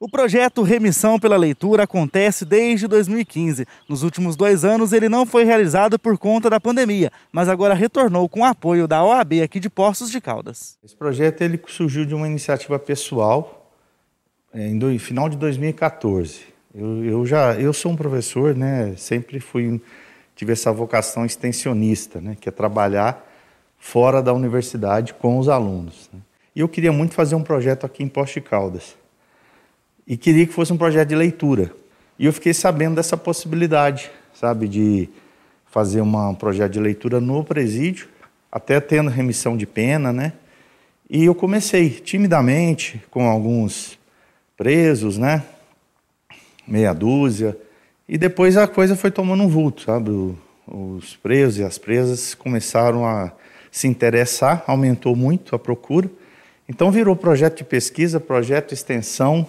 O projeto Remissão pela Leitura acontece desde 2015. Nos últimos dois anos, ele não foi realizado por conta da pandemia, mas agora retornou com o apoio da OAB aqui de Poços de Caldas. Esse projeto ele surgiu de uma iniciativa pessoal é, em do, final de 2014. Eu, eu, já eu sou um professor, né? Sempre fui tive essa vocação extensionista, né? Que é trabalhar fora da universidade com os alunos. Né? E eu queria muito fazer um projeto aqui em Poços de Caldas e queria que fosse um projeto de leitura. E eu fiquei sabendo dessa possibilidade, sabe, de fazer uma, um projeto de leitura no presídio, até tendo remissão de pena, né? E eu comecei timidamente com alguns presos, né? Meia dúzia. E depois a coisa foi tomando um vulto, sabe? O, os presos e as presas começaram a se interessar, aumentou muito a procura. Então virou projeto de pesquisa, projeto de extensão,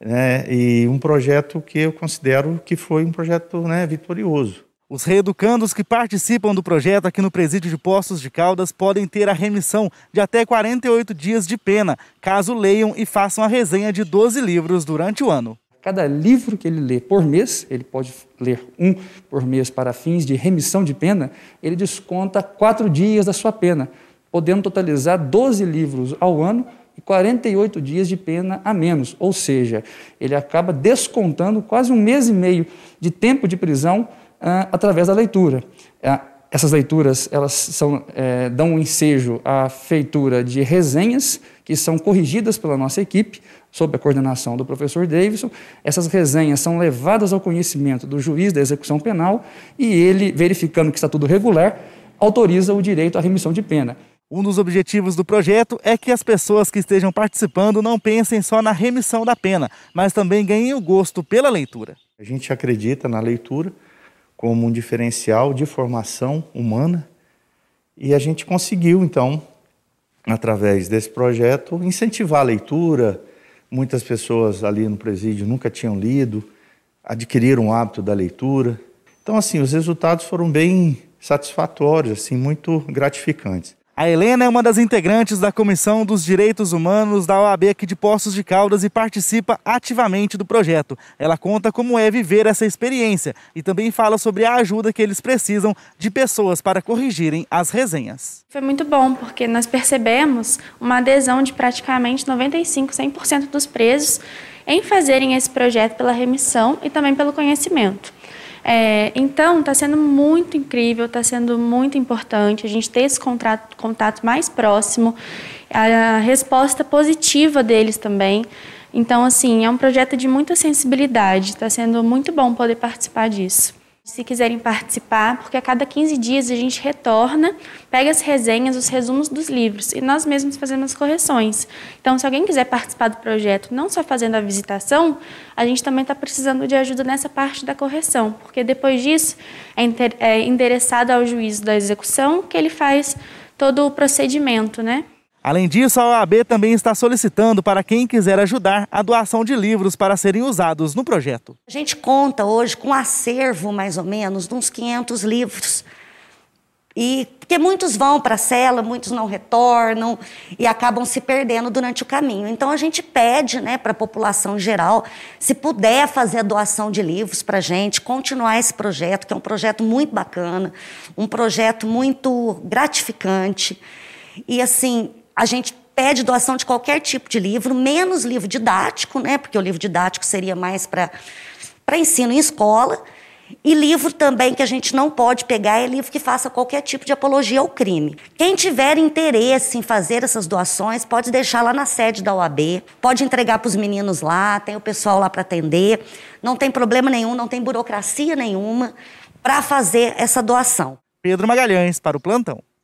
né, e um projeto que eu considero que foi um projeto né, vitorioso. Os reeducandos que participam do projeto aqui no Presídio de Postos de Caldas podem ter a remissão de até 48 dias de pena, caso leiam e façam a resenha de 12 livros durante o ano. Cada livro que ele lê por mês, ele pode ler um por mês para fins de remissão de pena, ele desconta quatro dias da sua pena, podendo totalizar 12 livros ao ano e 48 dias de pena a menos, ou seja, ele acaba descontando quase um mês e meio de tempo de prisão ah, através da leitura. Ah, essas leituras elas são, eh, dão um ensejo à feitura de resenhas que são corrigidas pela nossa equipe, sob a coordenação do professor Davidson. Essas resenhas são levadas ao conhecimento do juiz da execução penal e ele, verificando que está tudo regular, autoriza o direito à remissão de pena. Um dos objetivos do projeto é que as pessoas que estejam participando não pensem só na remissão da pena, mas também ganhem o gosto pela leitura. A gente acredita na leitura como um diferencial de formação humana e a gente conseguiu, então, através desse projeto, incentivar a leitura. Muitas pessoas ali no presídio nunca tinham lido, adquiriram o hábito da leitura. Então, assim, os resultados foram bem satisfatórios, assim, muito gratificantes. A Helena é uma das integrantes da Comissão dos Direitos Humanos da OAB aqui de Poços de Caldas e participa ativamente do projeto. Ela conta como é viver essa experiência e também fala sobre a ajuda que eles precisam de pessoas para corrigirem as resenhas. Foi muito bom porque nós percebemos uma adesão de praticamente 95, 100% dos presos em fazerem esse projeto pela remissão e também pelo conhecimento. É, então, está sendo muito incrível, está sendo muito importante a gente ter esse contrato, contato mais próximo, a, a resposta positiva deles também. Então, assim, é um projeto de muita sensibilidade, está sendo muito bom poder participar disso se quiserem participar, porque a cada 15 dias a gente retorna, pega as resenhas, os resumos dos livros e nós mesmos fazemos as correções. Então, se alguém quiser participar do projeto, não só fazendo a visitação, a gente também está precisando de ajuda nessa parte da correção, porque depois disso é, é endereçado ao juízo da execução que ele faz todo o procedimento, né? Além disso, a OAB também está solicitando para quem quiser ajudar a doação de livros para serem usados no projeto. A gente conta hoje com um acervo, mais ou menos, de uns 500 livros. E porque muitos vão para a cela, muitos não retornam e acabam se perdendo durante o caminho. Então a gente pede, né, para a população em geral, se puder fazer a doação de livros para a gente, continuar esse projeto, que é um projeto muito bacana, um projeto muito gratificante. E assim, a gente pede doação de qualquer tipo de livro, menos livro didático, né? Porque o livro didático seria mais para para ensino em escola. E livro também que a gente não pode pegar é livro que faça qualquer tipo de apologia ao crime. Quem tiver interesse em fazer essas doações, pode deixar lá na sede da OAB, pode entregar para os meninos lá, tem o pessoal lá para atender. Não tem problema nenhum, não tem burocracia nenhuma para fazer essa doação. Pedro Magalhães, para o plantão.